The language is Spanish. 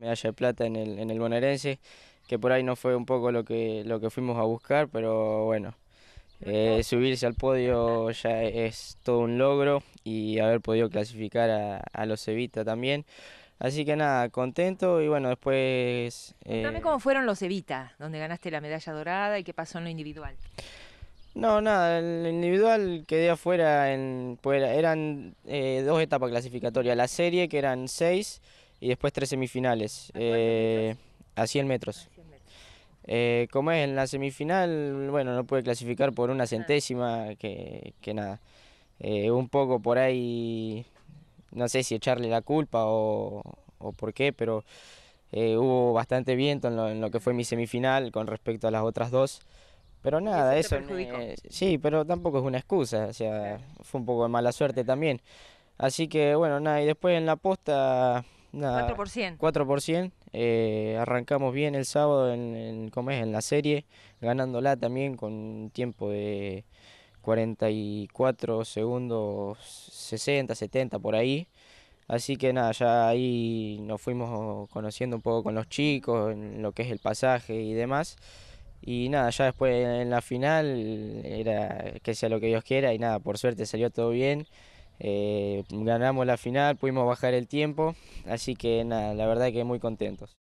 medalla de plata en el, en el bonaerense, que por ahí no fue un poco lo que, lo que fuimos a buscar, pero bueno, eh, subirse al podio ya es todo un logro y haber podido clasificar a, los Evita también. Así que nada, contento y bueno, después... Eh... cómo fueron los Evita, donde ganaste la medalla dorada y qué pasó en lo individual. No, nada, el individual quedé afuera, en, pues eran eh, dos etapas clasificatorias, la serie que eran seis y después tres semifinales. a 100 metros. Eh, eh, como es en la semifinal, bueno, no pude clasificar por una centésima, que, nada. Eh, un poco por ahí, no sé si echarle la culpa o, por qué, pero hubo bastante viento en lo, que fue mi semifinal con respecto a las otras dos. Pero nada, eso. eso sí, pero tampoco es una excusa, o sea, fue un poco de mala suerte también. Así que bueno, nada, y después en la posta 4%. 4%. Eh, arrancamos bien el sábado en, en la serie, ganándola también con un tiempo de 44 segundos, 60, 70 por ahí. Así que nada, ya ahí nos fuimos conociendo un poco con los chicos, en lo que es el pasaje y demás. Y nada, ya después en la final era que sea lo que Dios quiera y nada, por suerte salió todo bien. Eh, ganamos la final, pudimos bajar el tiempo, así que nada, la verdad que muy contentos.